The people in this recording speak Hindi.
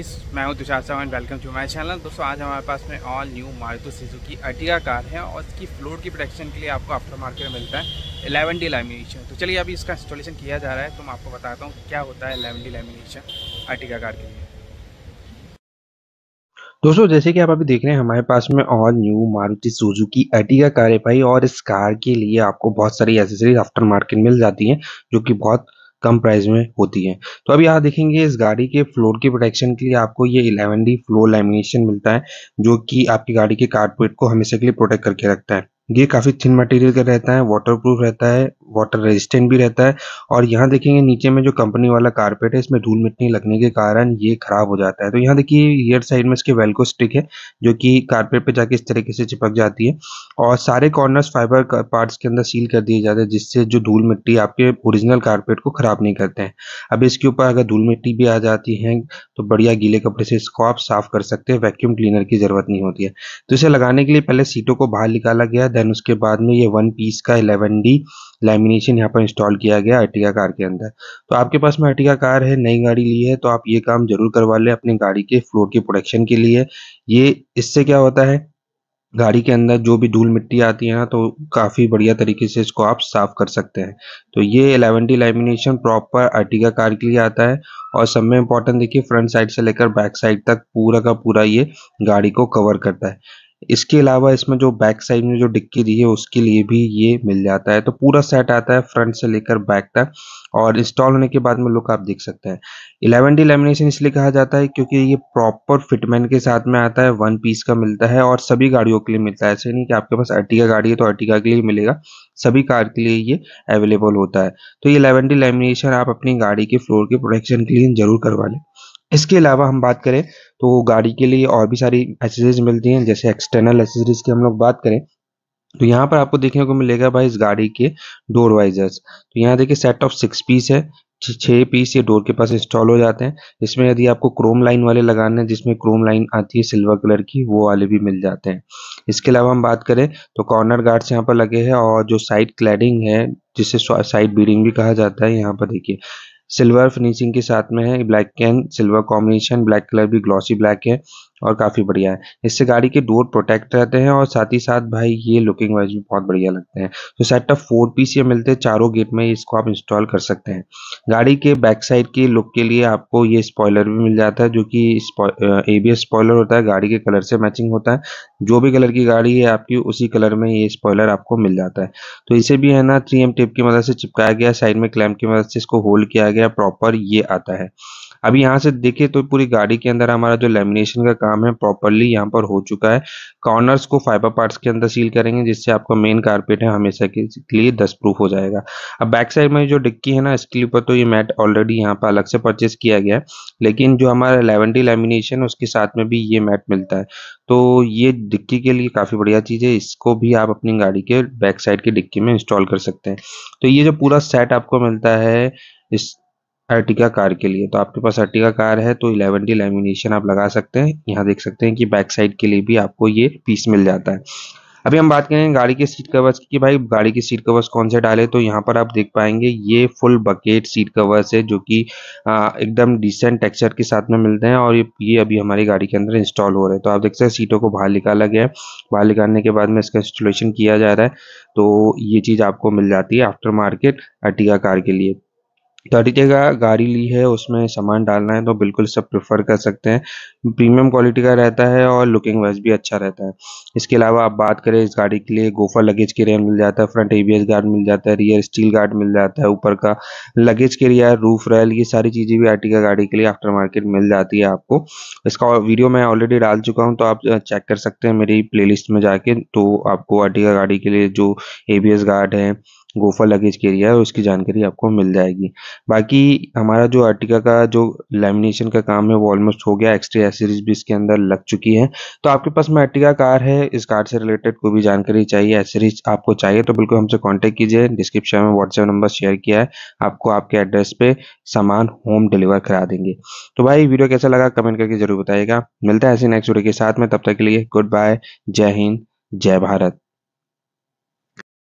इस मैं हूं Tushar Sawan welcome to my channel दोस्तों आज हमारे पास में all new Maruti Suzuki Ertiga car है और इसकी फ्लोर की प्रोटेक्शन के लिए आपको आफ्टर मार्केट में मिलता है एलेवन डी लैमिनेशन तो चलिए अभी इसका इंस्टॉलेशन किया जा रहा है तो मैं आपको बताता हूँ क्या होता है eleven D lamination Ertiga car के लिए दोस्तों जैसे कि आप अभी देख रहे हैं हमारे पास में all new Maruti Suzuki Ertiga car है भाई और इस कार के लिए आपको बहुत सारी एसेसरीज आफ्टर मार्केट मिल जाती हैं जो कि बहुत कम प्राइस में होती है तो अभी यहाँ देखेंगे इस गाड़ी के फ्लोर की प्रोटेक्शन के लिए आपको ये इलेवन डी फ्लोर लेमिनेशन मिलता है जो कि आपकी गाड़ी के कारपेट को हमेशा के लिए प्रोटेक्ट करके रखता है ये काफी थिन मटेरियल का रहता है वाटर प्रूफ रहता है वाटर रेजिस्टेंट भी रहता है और यहाँ देखेंगे नीचे में जो कंपनी वाला कारपेट है इसमें धूल मिट्टी लगने के कारण ये खराब हो जाता है तो यहाँ देखिए ईयर साइड में इसके वेलको स्टिक है जो कि कारपेट पे जाके इस तरीके से चिपक जाती है और सारे कॉर्नर्स फाइबर पार्ट्स के अंदर सील कर दिए जाते हैं जिससे जो धूल मिट्टी आपके ओरिजिनल कारपेट को खराब नहीं करते हैं अब इसके ऊपर अगर धूल मिट्टी भी आ जाती है तो बढ़िया गीले कपड़े से इसको आप साफ कर सकते हैं वैक्यूम क्लीनर की जरूरत नहीं होती है तो इसे लगाने के लिए पहले सीटों को बाहर निकाला गया देन उसके बाद में ये वन पीस का इलेवन डी लेमिनेशन यहाँ पर इंस्टॉल किया गया अर्टिगा कार के अंदर तो आपके पास में आर्टिका कार है नई गाड़ी ली है तो आप ये काम जरूर करवा लें अपनी गाड़ी के फ्लोर के प्रोटेक्शन के लिए ये इससे क्या होता है गाड़ी के अंदर जो भी धूल मिट्टी आती है ना तो काफ़ी बढ़िया तरीके से इसको आप साफ कर सकते हैं तो ये eleven T lamination proper Ertiga car के लिए आता है और सब में इंपॉर्टेंट देखिए फ्रंट साइड से लेकर बैक साइड तक पूरा का पूरा ये गाड़ी को कवर करता है इसके अलावा इसमें जो बैक साइड में जो डिक्की दी है उसके लिए भी ये मिल जाता है तो पूरा सेट आता है फ्रंट से लेकर बैक तक और इंस्टॉल होने के बाद में लुक आप देख सकते हैं इलेवन डी लेमिनेशन इसलिए कहा जाता है क्योंकि ये प्रॉपर फिटमेंट के साथ में आता है वन पीस का मिलता है और सभी गाड़ियों के लिए मिलता है ऐसे नहीं कि आपके पास अर्टिगा गाड़ी है तो अर्टिगा के लिए मिलेगा सभी कार के लिए ये अवेलेबल होता है तो ये इलेवन डी लेमिनेशन आप अपनी गाड़ी के फ्लोर के प्रोटेक्शन के लिए जरूर करवा लें इसके अलावा हम बात करें तो गाड़ी के लिए और भी सारी एसेसरीज मिलती हैं जैसे एक्सटर्नल एसेसरीज की हम लोग बात करें तो यहाँ पर आपको देखने को मिलेगा भाई इस गाड़ी के डोर वाइजर्स तो यहाँ देखिए सेट ऑफ सिक्स पीस है छः पीस ये डोर के पास इंस्टॉल हो जाते हैं इसमें यदि आपको क्रोम लाइन वाले लगाने हैं जिसमें क्रोम लाइन आती है सिल्वर कलर की वो वाले भी मिल जाते हैं इसके अलावा हम बात करें तो कॉर्नर गार्ड्स यहाँ पर लगे हैं और जो साइड क्लैडिंग है जिसे साइड बीडिंग भी कहा जाता है यहाँ पर देखिए सिल्वर फिनिशिंग के साथ में है black and silver combination black colour भी ग्लॉसी ब्लैक है। और काफी बढ़िया है इससे गाड़ी के डोर प्रोटेक्ट रहते हैं और साथ ही साथ भाई ये लुकिंग वाइज भी बहुत बढ़िया लगते हैं तो सेट फोर पीस ये मिलते हैं चारों गेट में इसको आप इंस्टॉल कर सकते हैं गाड़ी के बैक साइड के लुक के लिए आपको ये स्पॉयलर भी मिल जाता है जो कि ए बी स्पॉयलर होता है गाड़ी के कलर से मैचिंग होता है जो भी कलर की गाड़ी है आपकी उसी कलर में ये स्पॉयलर आपको मिल जाता है तो इसे भी है ना थ्री एम टेप की मदद से चिपकाया गया साइड में क्लैम्प की मदद से इसको होल्ड किया गया प्रॉपर ये आता है अब यहाँ से देखे तो पूरी गाड़ी के अंदर हमारा जो लेमिनेशन का काम है प्रॉपरली यहाँ पर हो चुका है कॉर्नर्स को फाइबर पार्ट्स के अंदर सील करेंगे जिससे आपका मेन कारपेट है हमेशा के लिए दस प्रूफ हो जाएगा अब बैक साइड में जो डिक्की है ना इसके ऊपर तो ये मैट ऑलरेडी यहाँ पर अलग से परचेज किया गया है लेकिन जो हमारा लेवेंटी लेमिनेशन उसके साथ में भी ये मैट मिलता है तो ये डिक्की के लिए काफ़ी बढ़िया चीज़ है इसको भी आप अपनी गाड़ी के बैक साइड की डिक्की में इंस्टॉल कर सकते हैं तो ये जो पूरा सेट आपको मिलता है इस अर्टिका कार के लिए तो आपके पास अर्टिका कार है तो इलेवन डी लेमिनेशन आप लगा सकते हैं यहाँ देख सकते हैं कि बैक साइड के लिए भी आपको ये पीस मिल जाता है अभी हम बात करेंगे गाड़ी के सीट कवर्स की कि भाई गाड़ी के सीट कवर्स कौन से डाले तो यहाँ पर आप देख पाएंगे ये फुल बकेट सीट कवर्स है जो कि एकदम डिसेंट टेक्सचर के साथ में मिलते हैं और ये अभी हमारी गाड़ी के अंदर इंस्टॉल हो रहे हैं तो आप देख सकते हैं सीटों को बाहर निकाला गया है बाहर निकालने के बाद में इसका इंस्टॉलेशन किया जा रहा है तो ये चीज़ आपको मिल जाती है आफ्टर मार्केट अटिका कार के लिए थर्टी जगह गाड़ी ली है उसमें सामान डालना है तो बिल्कुल सब प्रेफर कर सकते हैं प्रीमियम क्वालिटी का रहता है और लुकिंग वाइज भी अच्छा रहता है इसके अलावा आप बात करें इस गाड़ी के लिए गोफा लगेज के रेयर मिल जाता है फ्रंट एबीएस गार्ड मिल जाता है रियर स्टील गार्ड मिल जाता है ऊपर का लगेज के रियर रूफ रेल ये सारी चीज़ें भी का गाड़ी के लिए आफ्टर मार्केट मिल जाती है आपको इसका वीडियो मैं ऑलरेडी डाल चुका हूँ तो आप चेक कर सकते हैं मेरी प्ले में जाके तो आपको आर्टिका गाड़ी के लिए जो ए गार्ड है गोफा लगेज कैरियर है और उसकी जानकारी आपको मिल जाएगी बाकी हमारा जो अर्टिका का जो लेमिनेशन का काम है वो ऑलमोस्ट हो गया एक्सट्री सीरीज भी इसके अंदर लग चुकी है तो आपके पास में अर्टिका कार है इस कार से रिलेटेड कोई भी जानकारी चाहिए एसरीज आपको चाहिए तो बिल्कुल हमसे कॉन्टेक्ट कीजिए डिस्क्रिप्शन में व्हाट्सएप नंबर शेयर किया है आपको आपके एड्रेस पे सामान होम डिलीवर करा देंगे तो भाई वीडियो कैसा लगा कमेंट करके जरूर बताइएगा मिलता है ऐसे नेक्स्ट वीडियो के साथ में तब तक के लिए गुड बाय जय हिंद जय भारत